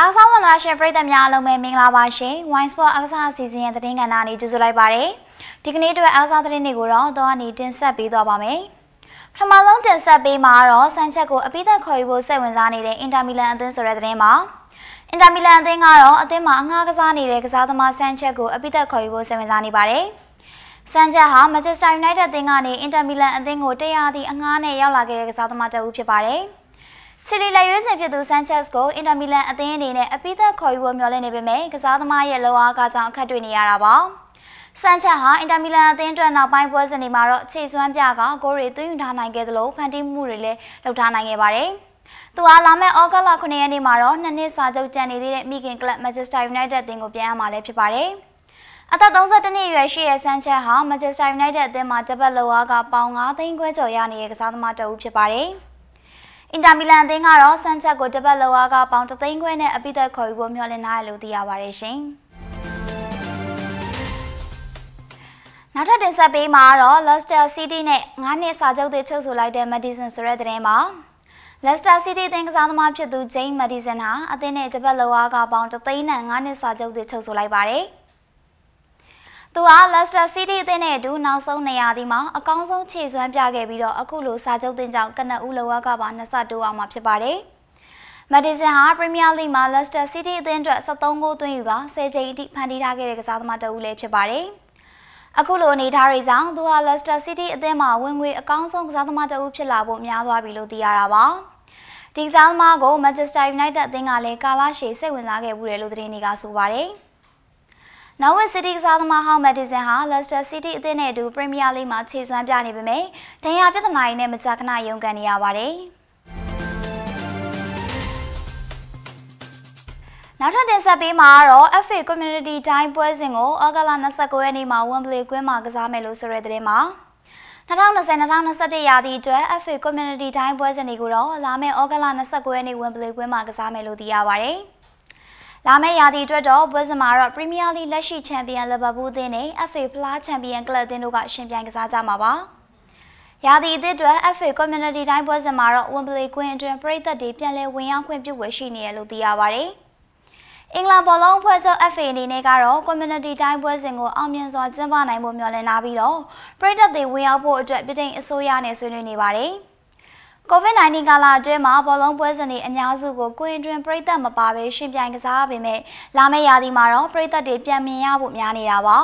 အားဆောင်ဝန်လာရှင်ပရိသတ်များအလုံးပဲမင်္ဂလာပါရှင်။ Wine Sport အားစားအစီအစဉ်ရဲ့သတင်းကဏ္ဍအနေနဲ့ကြိုဆိုလိုက်ပါရစေ။ဒီကနေ့အတွက်အားစားသတင်းတွေကိုတော့တော့အနေတင်ဆက်ပေးသွားပါမယ်။ပထမဆုံးတင်ဆက်ပေးမှာတော့ဆန်ချက်ကိုအပိသက်ခေါ်ယူဖို့စိတ်ဝင်စားနေတဲ့အင်တာမီလန်အသင်းဆိုတဲ့သတင်းမှာအင်တာမီလန်အသင်းကတော့အသင်းမှာအငှားကစားနေတဲ့ကစားသမားဆန်ချက်ကိုအပိသက်ခေါ်ယူဖို့စိတ်ဝင်စားနေပါတယ်။ဆန်ချက်ဟာမန်ချက်စတာယူနိုက်တက်အသင်းကနေအင်တာမီလန်အသင်းကိုတရားသည့်အငှားနဲ့ရောက်လာခဲ့တဲ့ကစားသမားတဦးဖြစ်ပါတယ်။ချီလီလက်ရွေးစင်ဖြစ်သူဆန်ချက်စ်ကိုအင်တာမီလန်အသင်းအနေနဲ့အပိသက်ခေါ်ယူဖို့မျှော်လင့်နေပေမယ့်ကစားသမားရဲ့လောအားကကြောင့်အခက်တွေ့နေရတာပါဆန်ချက်ဟာအင်တာမီလန်အသင်းအတွက်နောက်ပိုင်းပွဲစဉ်တွေမှာတော့ခြေစွမ်းပြကဂိုးတွေသွင်းယူထားနိုင်ခဲ့သလိုဖန်တီးမှုတွေလည်းလုပ်ထားနိုင်ခဲ့ပါတယ်။သူအားလာမယ့်ဩဂတ်လ9ရက်နေ့မှာတော့နှစ်နှစ်စာချုပ်ကျန်နေသေးတဲ့မိခင်ကလပ် Manchester United အသင်းကိုပြန်အမှာလည်းဖြစ်ပါတယ်။အသက်32နှစ်အရွယ်ရှိတဲ့ဆန်ချက်ဟာ Manchester United အသင်းမှာဂျပန်လောကပေါင်9သိန်းခွဲကျော်ရနေတဲ့ကစားသမားတဦးဖြစ်ပါတယ်။အင်တာမီလန်အသင်းကတော့စမ်းချက်ကိုတပတ်လောက်အားကပေါင်တသိန်းခွဲနဲ့အပိသက်ခေါ်ယူဖို့မျှော်လင့်ထားတယ်လို့သိရပါတယ်ရှင်။နောက်ထပ်တင်ဆက်ပေးမှာတော့ Leicester City နဲ့9နှစ်စာချုပ်တွေချုပ်ဆိုလိုက်တဲ့ Madison ဆိုတဲ့သတင်းပါ။ Leicester City သင်ကစားသမားဖြစ်သူ James Madison ဟာအသင်းနဲ့တပတ်လောက်အားကပေါင်3သိန်းနဲ့9နှစ်စာချုပ်တွေချုပ်ဆိုလိုက်ပါတယ်။သူဟာ Leicester City အသင်းနဲ့အတူနောက်ဆုံးနေရာဒီမှာအကောင်းဆုံးခြေစွမ်းပြခဲ့ပြီးတော့အခုလိုစာချုပ်တင်ကြောင့်ကနဦးလောကပါနှစ်ဆတိုးအောင်မှာဖြစ်ပါတယ်။မက်ဒီဆန်ဟာ Premier League မှာ Leicester City အသင်းအတွက်73ဂိုးသွင်းယူက10ကြိမ်အထိဖန်တီးထားခဲ့တဲ့ကစားသမားတဦးလည်းဖြစ်ပါတယ်။အခုလိုအနေထားတွေကြောင့်သူဟာ Leicester City အသင်းမှာဝင်ငွေအကောင်းဆုံးကစားသမားတဦးဖြစ်လာဖို့များသွားပြီလို့သိရတာပါ။ဒီကစားသမားကို Manchester United အသင်းကလည်းကာလရှည်စိတ်ဝင်စားခဲ့မှုတယ်လို့သတင်းတွေကဆိုပါတယ်။နော်ဝစ်စီးတီးကစားသမားဟောင်းမက်ဒီဆန်ဟာလက်စတာစီးတီးအသင်းနဲ့အတူပရီးမီးယားလိဂ်မှာခြေစွမ်းပြနေပေမယ့်ဒဏ်ရာပြဿနာတွေနဲ့မကြာခဏရုန်းကန်နေရပါတယ်နောက်ထပ်တင်ဆက်ပေးမှာကတော့ FA Community Time ပွဲစဉ်ကိုဩဂလ29ရက်နေ့မှာ Wembley ကွင်းမှာကစားမယ်လို့ဆိုရတဲ့သတင်းမှာ2020-2021ရာသီအတွက် FA Community Time ပွဲစဉ်တွေကိုတော့လာမယ့်ဩဂလ29ရက်နေ့ Wembley ကွင်းမှာကစားမယ်လို့သိရပါဗျ။လာမယ့်ရာသီအတွက်တော့ဘွဲ့စမာတော့ Premier League လက်ရှိ Champion Liverpool အသင်းနဲ့ FA Plus Champion Club အသင်းတို့ကရှင်ပြိုင်ကစားကြမှာပါ။ရာသီအသစ်အတွက် FA Community တိုင်းဘွဲ့စမာတော့ Wembley ကွင်းအတွင်းပြည်သက်တွေပြန်လည်ဝင်ရောက်ခွင့်ပြုဝယ်ရှိနေရလို့သိရပါဗျ။အင်္ဂလန်ဘောလုံးအဖွဲ့ချုပ် FA အနေနဲ့ကတော့ community တိုင်းပွဲစဉ်ကိုအောင်မြင်စွာကျင်းပနိုင်ဖို့မျှော်လင့်ထားပြီးတော့ပြည်သက်တွေဝင်ရောက်ဖို့အတွက်ပြည်ထောင်အစိုးရနဲ့ဆွေးနွေးနေပါတယ်။ COVID-19 ကာလအတွင်းမှာဘောလုံးပွဲစဉ်တွေအများစုကိုကိုရင်တွင်ပြည်သက်မပါဘဲရှင်ပြိုင်ကစားပေမဲ့လာမယ့်ရာသီမှာတော့ပြည်သက်တွေပြန်မြင်ရဖို့များနေတာပါ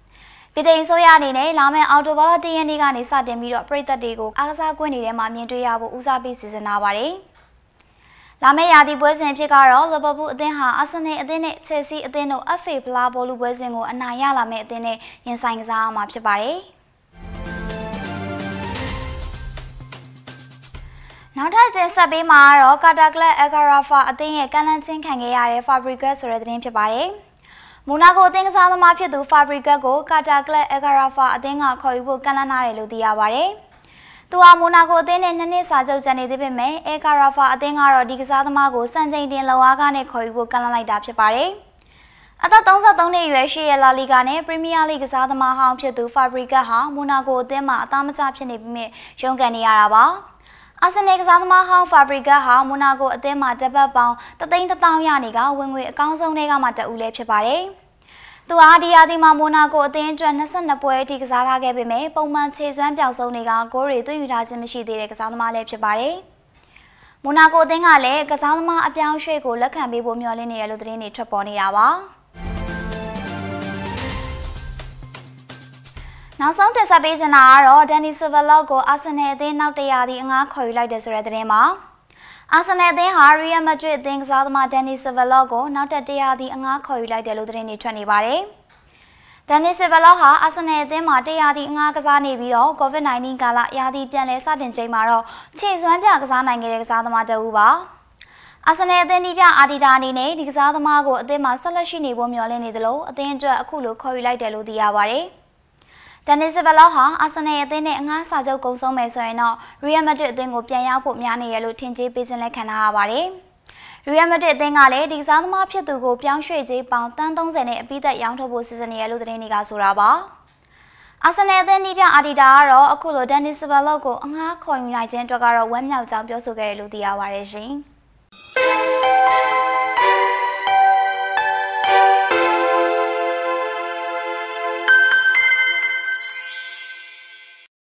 ။ပြည်ထိုင်ဆိုရအနေနဲ့လာမယ့်အော်တိုဘားတရင်းနေ့ကနေစတင်ပြီးတော့ပြည်သက်တွေကိုအားကစားကွင်းတွေထဲမှာမြင်တွေ့ရဖို့ဦးစားပေးစီစဉ်လာပါတယ်။လာမယ့်ရာသီပွဲစဉ်ဖြစ်ကတော့လီဗာပူးအသင်းဟာအာဆင်နယ်အသင်းနဲ့ချယ်ဆီအသင်းတို့ FA ဖလားဘောလုံးပွဲစဉ်ကိုအနိုင်ရလာမယ့်အသင်းနဲ့ရင်ဆိုင်ကစားအောင်မှာဖြစ်ပါတယ်။နောက်ထပ်တင်ဆက်ပေးမှာကတော့ Carter Club Agarafa အသင်းရဲ့ကမ်းလှမ်းခြင်းခံခဲ့ရတဲ့ Fabregas ဆိုတဲ့သတင်းဖြစ်ပါတယ်။မိုနာကိုအသင်းကစားသမားဖြစ်သူ Fabregas ကို Carter Club Agarafa အသင်းကခေါ်ယူဖို့ကမ်းလှမ်းလာတယ်လို့သိရပါတယ်။သူဟာမိုနာကိုအသင်းနဲ့နှစ်နှစ်စာချုပ်ကျန်နေသေးပေမဲ့ Agarafa အသင်းကတော့ဒီကစားသမားကိုစံချိန်တင်လောအားကနဲ့ခေါ်ယူဖို့ကမ်းလှမ်းလိုက်တာဖြစ်ပါတယ်။အသက်33နှစ်အရွယ်ရှိရလာလီဂာနဲ့ပရီးမီးယားလိကစားသမားဟောင်းဖြစ်သူဖာဘရီဂတ်ဟာမိုနာကိုအသင်းမှာအသားမကျဖြစ်နေပြီးမြင့်ရုန်းကန်နေရတာပါ။အာဆင်နယ်ကစားသမားဟောင်းဖာဘရီဂတ်ဟာမိုနာကိုအသင်းမှာတပတ်ပေါင်း3,000ရနေကဝင်ငွေအကောင်းဆုံးတွေကမှတဦးလည်းဖြစ်ပါတယ်။သူအားဒီယာဒီမှာမိုနာကိုအသင်းအတွက်22ပွဲအထိကစားထားခဲ့ပေမဲ့ပုံမှန်ခြေစွမ်းပြောင်ဆုံးတွေကဂိုးတွေသွင်းယူထားခြင်းမရှိသေးတဲ့ကစားသမားလည်းဖြစ်ပါတယ်။မိုနာကိုအသင်းကလည်းကစားသမားအပြောင်းရွှေ့ကိုလက်ခံပေးဖို့မျှော်လင့်နေရလို့သတင်းတွေထွက်ပေါ်နေတာပါ။နောက်ဆုံးတက်ဆက်ပေးချင်တာကတော့ Danny Silva ကိုအာဆင်နယ်အသင်းနောက်တရာသီအငားခေါ်ယူလိုက်တယ်ဆိုတဲ့သတင်းပါအာဆင်နယ်အသင်းဟာ Real Madrid အသင်းကစားသမား Danny Silva ကိုနောက်တက်တရာသီအငားခေါ်ယူလိုက်တယ်လို့သတင်းတွေထွက်နေပါတယ်ဒန်နီဆီဗလော့ဟာအာဆင်နယ်အသင်းမှာတရားသည့်အငှားကစားနေပြီးတော့ COVID-19 ကာလရာသီပြန်လည်စတင်ချိန်မှာတော့ခြေစွမ်းပြကစားနိုင်ခဲ့တဲ့ကစားသမားတဦးပါအာဆင်နယ်အသင်းဒီပြအာဒီတာအနေနဲ့ဒီကစားသမားကိုအသင်းမှာဆက်လက်ရှိနေဖို့မျှော်လင့်နေသလိုအသင်းအတွက်အခုလိုခေါ်ယူလိုက်တယ်လို့သိရပါဗျ။ဒန်နီစဘလော့ဟာအာဆနယ်အသင်းနဲ့အငှားစာချုပ်ကုန်ဆုံးမယ်ဆိုရင်တော့ရီယယ်မက်ဒရစ်အသင်းကိုပြန်ရောက်ဖို့များနေရလို့ထင်ကြေးပေးခြင်းလက်ခံထားရပါတယ်။ရီယယ်မက်ဒရစ်အသင်းကလည်းဒီကစားသမားဖြစ်သူကို ပြောင်းရွှေ့ကြေးပေါင်တန်း30နဲ့အပိသက်ရောင်းထုတ်ဖို့စီစဉ်နေရလို့သတင်းတွေကဆိုတာပါ။အာဆနယ်အသင်းဒီပြအာဒီတာကတော့အခုလိုဒန်နီစဘလော့ကိုအငှားခေါ်ယူနိုင်ခြင်းအတွက်ကတော့ဝမ်းမြောက်ကြောင်းပြောဆိုခဲ့တယ်လို့သိရပါတယ်ရှင်။